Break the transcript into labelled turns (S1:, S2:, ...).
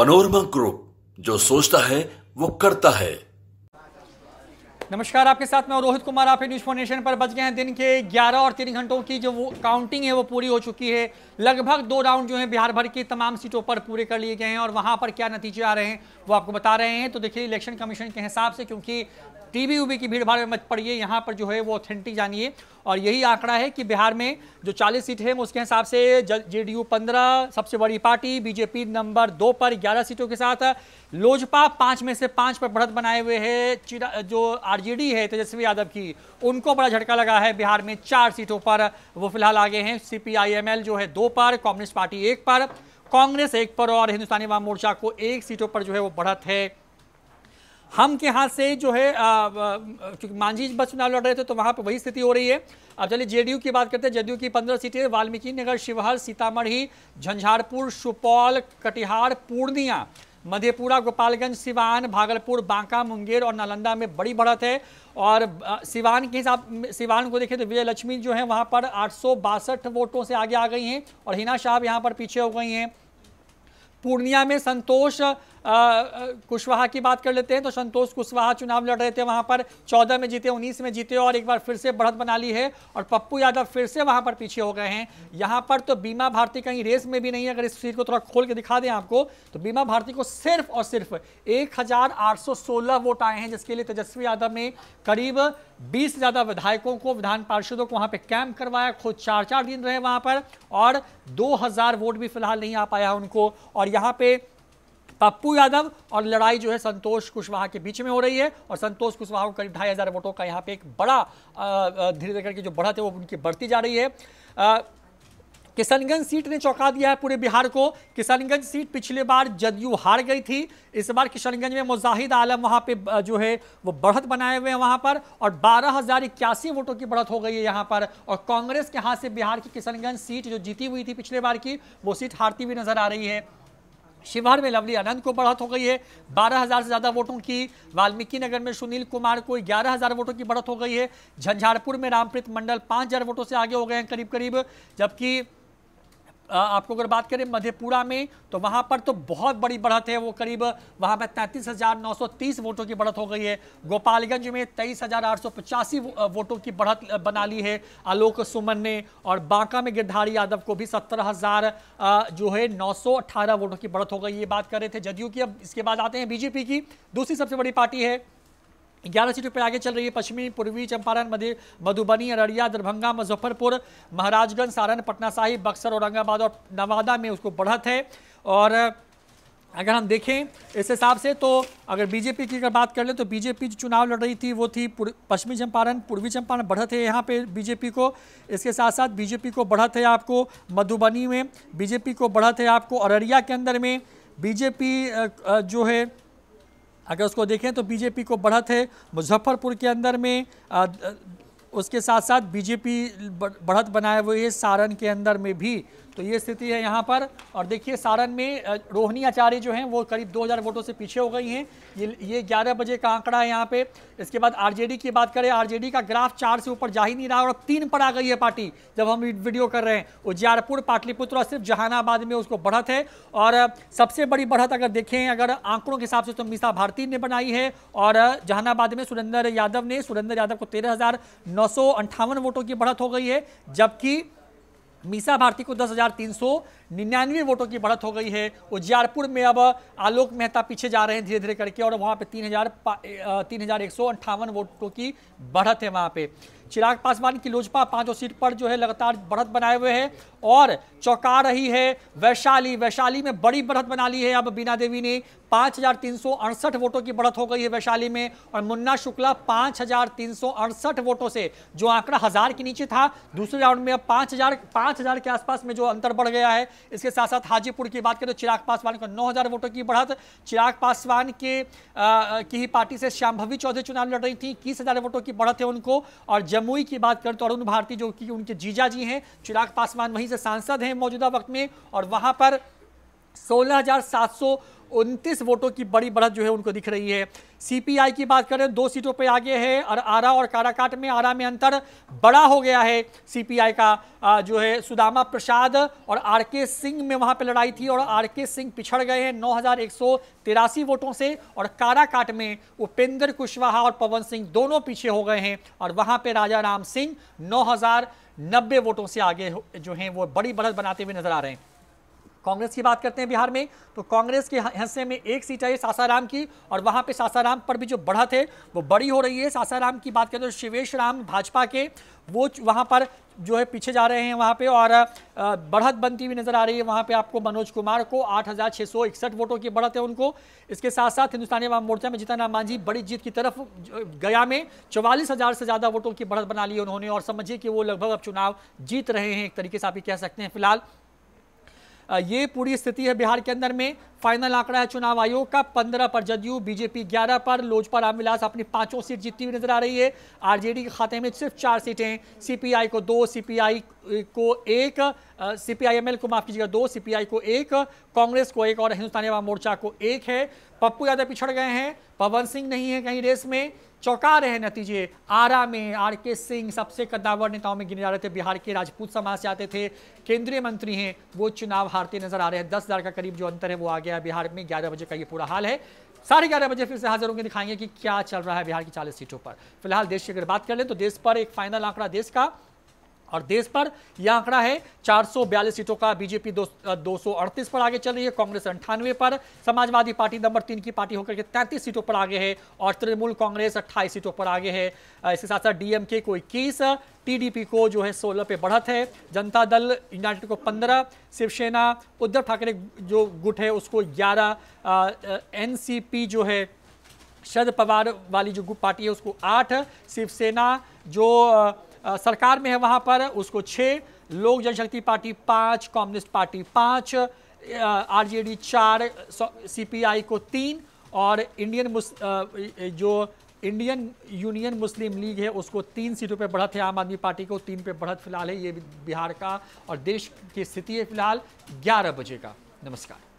S1: panorama group जो सोचता है वो करता है नमस्कार आपके साथ मैं रोहित कुमार आप न्यूज फोर पर बच गए हैं दिन के 11 और 3 घंटों की जो वो काउंटिंग है वो पूरी हो चुकी है लगभग दो राउंड जो है बिहार भर की तमाम सीटों पर पूरे कर लिए गए हैं और वहां पर क्या नतीजे आ रहे हैं वो आपको बता रहे हैं तो देखिए इलेक्शन कमीशन के हिसाब से क्योंकि टीबी उबी की भीड़ भाड़ में मत पड़िए यहाँ पर जो है वो ऑथेंटिक जानिए और यही आंकड़ा है कि बिहार में जो 40 सीटें हैं उसके हिसाब से जे डी पंद्रह सबसे बड़ी पार्टी बीजेपी नंबर दो पर 11 सीटों के साथ लोजपा पाँच में से पाँच पर बढ़त बनाए हुए है जो आरजेडी है तेजस्वी यादव की उनको बड़ा झटका लगा है बिहार में चार सीटों पर वो फिलहाल आगे हैं सी जो है दो पर कम्युनिस्ट पार्टी एक पर कांग्रेस एक पर और हिंदुस्तानी वाम मोर्चा को एक सीटों पर जो है वो बढ़त है हम के यहाँ से जो है क्योंकि मांझी बस चुनाव लड़ रहे थे तो वहाँ पर वही स्थिति हो रही है अब चलिए जेडीयू की बात करते हैं जेडीयू की पंद्रह सीटें वाल्मीकि नगर शिवहर सीतामढ़ी झंझारपुर सुपौल कटिहार पूर्णिया मधेपुरा गोपालगंज सिवान भागलपुर बांका मुंगेर और नालंदा में बड़ी बढ़त है और सिवान के हिसाब सिवान को देखें तो विजय लक्ष्मी जो है वहाँ पर आठ वोटों से आगे आ गई हैं और हिना शाह यहाँ पर पीछे हो गई हैं पूर्णिया में संतोष कुशवाहा की बात कर लेते हैं तो संतोष कुशवाहा चुनाव लड़ रहे थे वहाँ पर चौदह में जीते उन्नीस में जीते और एक बार फिर से बढ़त बना ली है और पप्पू यादव फिर से वहाँ पर पीछे हो गए हैं यहाँ पर तो बीमा भारती कहीं रेस में भी नहीं है अगर इस सीट को थोड़ा खोल के दिखा दें आपको तो बीमा भारती को सिर्फ और सिर्फ एक वोट आए हैं जिसके लिए तेजस्वी यादव ने करीब बीस ज़्यादा विधायकों को विधान पार्षदों को वहाँ पर कैंप करवाया खुद चार चार दिन रहे वहाँ पर और दो वोट भी फिलहाल नहीं आ पाया उनको और यहाँ पे पप्पू यादव और लड़ाई जो है संतोष कुशवाहा के बीच में हो रही है और संतोष कुशवाहा को करीब ढाई हज़ार वोटों का यहाँ पे एक बड़ा धीरे धीरे करके जो बढ़त है वो उनकी बढ़ती जा रही है किशनगंज सीट ने चौंका दिया है पूरे बिहार को किशनगंज सीट पिछले बार जदयू हार गई थी इस बार किशनगंज में मुजाहिद आलम वहाँ पे जो है वो बढ़त बनाए हुए हैं वहाँ पर और बारह हज़ार इक्यासी वोटों की बढ़त हो गई है यहाँ पर और कांग्रेस के हाथ से बिहार की किशनगंज सीट जो जीती हुई थी पिछले बार की वो सीट हारती हुई नजर आ रही है शिवहर में लवली आनंद को बढ़त हो गई है बारह हजार से ज्यादा वोटों की वाल्मीकि नगर में सुनील कुमार को ग्यारह हजार वोटों की बढ़त हो गई है झंझारपुर में रामप्रीत मंडल पांच हजार वोटों से आगे हो गए हैं करीब करीब जबकि आपको अगर बात करें मधेपुरा में तो वहाँ पर तो बहुत बड़ी बढ़त है वो करीब वहाँ पर तैंतीस हज़ार नौ सौ तीस वोटों की बढ़त हो गई है गोपालगंज में तेईस हज़ार आठ सौ पचासी वोटों की बढ़त बना ली है आलोक सुमन ने और बांका में गिरधारी यादव को भी सत्रह हज़ार जो है नौ सौ अट्ठारह वोटों की बढ़त हो गई ये बात कर रहे थे जदयू की अब इसके बाद आते हैं बीजेपी की दूसरी सबसे बड़ी पार्टी है ग्यारह सीटों पर आगे चल रही है पश्चिमी पूर्वी चंपारण मध्य मधुबनी अररिया दरभंगा मुजफ्फरपुर महाराजगंज सारण पटना साहिब बक्सर औरंगाबाद और नवादा में उसको बढ़त है और अगर हम देखें इस हिसाब से तो अगर बीजेपी की अगर बात कर ले तो बीजेपी जो चुनाव लड़ रही थी वो थी पश्चिमी चंपारण पूर्वी चंपारण बढ़त है यहाँ पे बीजेपी को इसके साथ साथ बीजेपी को बढ़त है आपको मधुबनी में बीजेपी को बढ़त है आपको अररिया के अंदर में बीजेपी जो है अगर उसको देखें तो बीजेपी को बढ़त है मुजफ्फरपुर के अंदर में आ, उसके साथ साथ बीजेपी बढ़त बनाए हुए है सारण के अंदर में भी तो ये स्थिति है यहाँ पर और देखिए सारण में रोहिणी आचार्य जो हैं वो करीब 2000 वोटों से पीछे हो गई हैं ये ये 11 बजे का आंकड़ा है यहाँ पे इसके बाद आरजेडी की बात करें आरजेडी का ग्राफ चार से ऊपर जा ही नहीं रहा और तीन पर आ गई है पार्टी जब हम वीडियो कर रहे हैं उजियारपुर पाटलिपुत्र और सिर्फ जहानाबाद में उसको बढ़त है और सबसे बड़ी बढ़त अगर देखें अगर आंकड़ों के हिसाब से तो मीसा भारती ने बनाई है और जहानाबाद में सुरेंद्र यादव ने सुरेंद्र यादव को तेरह वोटों की बढ़त हो गई है जबकि मीसा भारती को दस हजार तीन सौ निन्यानवे वोटों की बढ़त हो गई है उजियारपुर में अब आलोक मेहता पीछे जा रहे हैं धीरे धीरे करके और वहाँ पे तीन हजार तीन हजार एक सौ अंठावन वोटों की बढ़त है वहाँ पे चिराग पासवान की लोजपा पांचों सीट पर जो है लगातार बढ़त बनाए हुए है और चौंका रही है वैशाली वैशाली में बड़ी बढ़त बना ली है अब बीना देवी ने पाँच वोटों की बढ़त हो गई है वैशाली में और मुन्ना शुक्ला पाँच वोटों से जो आंकड़ा हजार के नीचे था दूसरे राउंड में अब पाँच हजार पाँच हजार के आसपास में जो अंतर बढ़ गया है इसके साथ साथ हाजीपुर की बात करें तो चिराग पासवान का नौ हजार वोटों की बढ़त चिराग पासवान के आ, की ही पार्टी से श्याम्भवी चौधरी चुनाव लड़ रही थी इक्कीस हजार वोटों की बढ़त है उनको और जब जमुई की बात करें तो अरुण भारती जो कि उनके जीजा जी हैं चिराग पासवान वहीं से सांसद हैं मौजूदा वक्त में और वहाँ पर सोलह उनतीस वोटों की बड़ी बढ़त जो है उनको दिख रही है सीपीआई की बात करें दो सीटों पे आगे है और आरा और काराकाट में आरा में अंतर बड़ा हो गया है सीपीआई का जो है सुदामा प्रसाद और आरके सिंह में वहां पे लड़ाई थी और आरके सिंह पिछड़ गए हैं नौ वोटों से और काराकाट में उपेंद्र कुशवाहा और पवन सिंह दोनों पीछे हो गए हैं और वहां पर राजा राम सिंह नौ नब्बे वोटों से आगे जो हैं वो बड़ी बढ़त बनाते हुए नजर आ रहे हैं कांग्रेस की बात करते हैं बिहार में तो कांग्रेस के हिस्से में एक सीट है सासाराम की और वहाँ पे सासाराम पर भी जो बढ़त है वो बड़ी हो रही है सासाराम की बात करें तो शिवेश राम भाजपा के वो वहाँ पर जो है पीछे जा रहे हैं वहाँ पे और बढ़त बनती हुई नज़र आ रही है वहाँ पे आपको मनोज कुमार को आठ वोटों की बढ़त है उनको इसके साथ साथ हिंदुस्तानी अवाम मोर्चा में जीतन मांझी बड़ी जीत की तरफ गया में चौवालीस हज़ार से ज़्यादा वोटों की बढ़त बना ली उन्होंने और समझिए कि वो लगभग अब चुनाव जीत रहे हैं एक तरीके से आप ये कह सकते हैं फिलहाल ये पूरी स्थिति है बिहार के अंदर में फाइनल आंकड़ा है चुनाव आयोग का पंद्रह पर जदयू बीजेपी ग्यारह पर लोजपा रामविलास अपनी पांचों सीट जीतती हुई नजर आ रही है आरजेडी के खाते में सिर्फ चार सीटें सीपीआई को दो सीपीआई को एक सीपीआईएमएल को माफ कीजिएगा दो सीपीआई को एक कांग्रेस को एक और हिंदुस्तानी आवाम मोर्चा को एक है पप्पू यादव पिछड़ गए हैं पवन सिंह नहीं है कहीं रेस में चौका रहे नतीजे आरा में आर के सिंह सबसे कद्दावर नेताओं में गिने जा रहे थे बिहार के राजपूत समाज से आते थे केंद्रीय मंत्री हैं वो चुनाव हारते नजर आ रहे हैं दस हज़ार का करीब जो अंतर है वो आ गया बिहार में ग्यारह बजे का ये पूरा हाल है साढ़े ग्यारह बजे फिर से हाजिर होंगे दिखाएंगे कि क्या चल रहा है बिहार की चालीस सीटों पर फिलहाल देश की अगर बात कर लें तो देश पर एक फाइनल आंकड़ा देश का और देश पर यह आंकड़ा है चार सीटों का बीजेपी दो, दो पर आगे चल रही है कांग्रेस अंठानवे पर समाजवादी पार्टी नंबर तीन की पार्टी होकर के 33 सीटों पर आगे है और तृणमूल कांग्रेस 28 सीटों पर आगे है इसके साथ साथ डीएमके को इक्कीस टीडीपी को जो है 16 पे बढ़त है जनता दल यूनाइटेड को 15 शिवसेना उद्धव ठाकरे जो गुट है उसको ग्यारह एन जो है शरद पवार वाली जो गुट पार्टी है उसको आठ शिवसेना जो आ, सरकार में है वहाँ पर उसको छः लोक जनशक्ति पार्टी पाँच कम्युनिस्ट पार्टी पाँच आरजेडी चार सीपीआई को तीन और इंडियन जो इंडियन यूनियन मुस्लिम लीग है उसको तीन सीटों पर बढ़त है आम आदमी पार्टी को तीन पे बढ़त फिलहाल है ये बिहार का और देश की स्थिति है फिलहाल ग्यारह बजे का नमस्कार